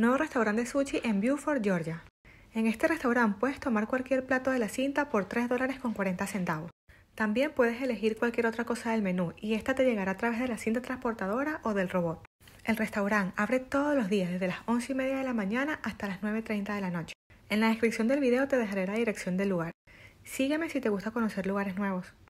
nuevo restaurante de sushi en Beaufort, Georgia. En este restaurante puedes tomar cualquier plato de la cinta por 3 dólares con 40 centavos. También puedes elegir cualquier otra cosa del menú y esta te llegará a través de la cinta transportadora o del robot. El restaurante abre todos los días desde las 11 y media de la mañana hasta las 9.30 de la noche. En la descripción del video te dejaré la dirección del lugar. Sígueme si te gusta conocer lugares nuevos.